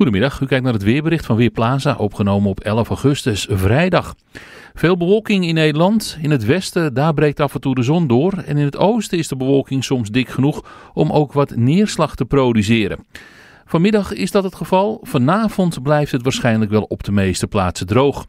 Goedemiddag, u kijkt naar het weerbericht van Weerplaza, opgenomen op 11 augustus, vrijdag. Veel bewolking in Nederland. In het westen, daar breekt af en toe de zon door. En in het oosten is de bewolking soms dik genoeg om ook wat neerslag te produceren. Vanmiddag is dat het geval. Vanavond blijft het waarschijnlijk wel op de meeste plaatsen droog.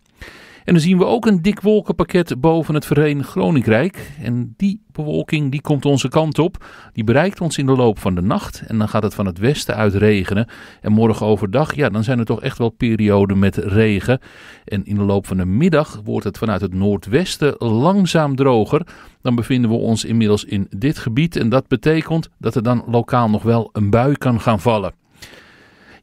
En dan zien we ook een dik wolkenpakket boven het Verenigd Groningrijk. En die bewolking die komt onze kant op. Die bereikt ons in de loop van de nacht. En dan gaat het van het westen uit regenen. En morgen overdag, ja, dan zijn er toch echt wel perioden met regen. En in de loop van de middag wordt het vanuit het noordwesten langzaam droger. Dan bevinden we ons inmiddels in dit gebied. En dat betekent dat er dan lokaal nog wel een bui kan gaan vallen.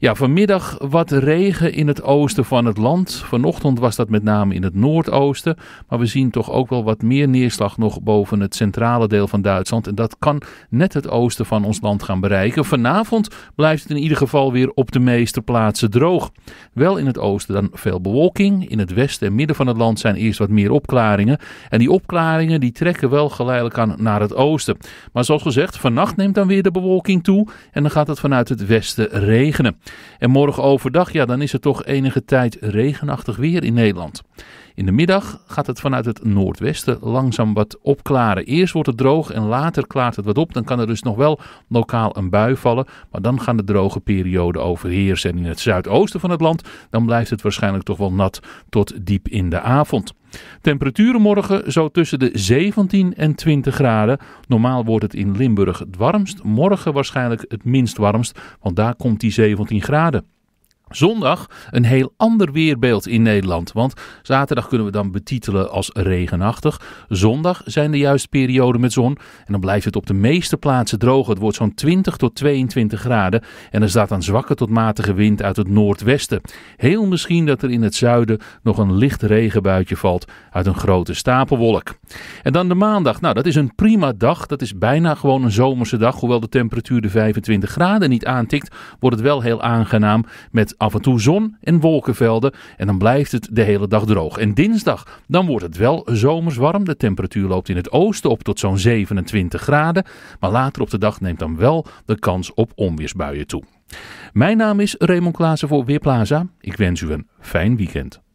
Ja, vanmiddag wat regen in het oosten van het land. Vanochtend was dat met name in het noordoosten. Maar we zien toch ook wel wat meer neerslag nog boven het centrale deel van Duitsland. En dat kan net het oosten van ons land gaan bereiken. Vanavond blijft het in ieder geval weer op de meeste plaatsen droog. Wel in het oosten dan veel bewolking. In het westen en midden van het land zijn eerst wat meer opklaringen. En die opklaringen die trekken wel geleidelijk aan naar het oosten. Maar zoals gezegd, vannacht neemt dan weer de bewolking toe. En dan gaat het vanuit het westen regenen. En morgen overdag, ja, dan is er toch enige tijd regenachtig weer in Nederland. In de middag gaat het vanuit het noordwesten langzaam wat opklaren. Eerst wordt het droog en later klaart het wat op. Dan kan er dus nog wel lokaal een bui vallen. Maar dan gaan de droge perioden overheersen. En in het zuidoosten van het land, dan blijft het waarschijnlijk toch wel nat tot diep in de avond. Temperaturen morgen zo tussen de 17 en 20 graden. Normaal wordt het in Limburg het warmst. Morgen waarschijnlijk het minst warmst, want daar komt die 17 graden. Zondag een heel ander weerbeeld in Nederland. Want zaterdag kunnen we dan betitelen als regenachtig. Zondag zijn de juiste perioden met zon. En dan blijft het op de meeste plaatsen droog. Het wordt zo'n 20 tot 22 graden. En er staat een zwakke tot matige wind uit het noordwesten. Heel misschien dat er in het zuiden nog een licht regenbuitje valt uit een grote stapelwolk. En dan de maandag. Nou, dat is een prima dag. Dat is bijna gewoon een zomerse dag. Hoewel de temperatuur de 25 graden niet aantikt, wordt het wel heel aangenaam met af en toe zon en wolkenvelden en dan blijft het de hele dag droog. En dinsdag, dan wordt het wel zomers warm. De temperatuur loopt in het oosten op tot zo'n 27 graden. Maar later op de dag neemt dan wel de kans op onweersbuien toe. Mijn naam is Raymond Klaassen voor Weerplaza. Ik wens u een fijn weekend.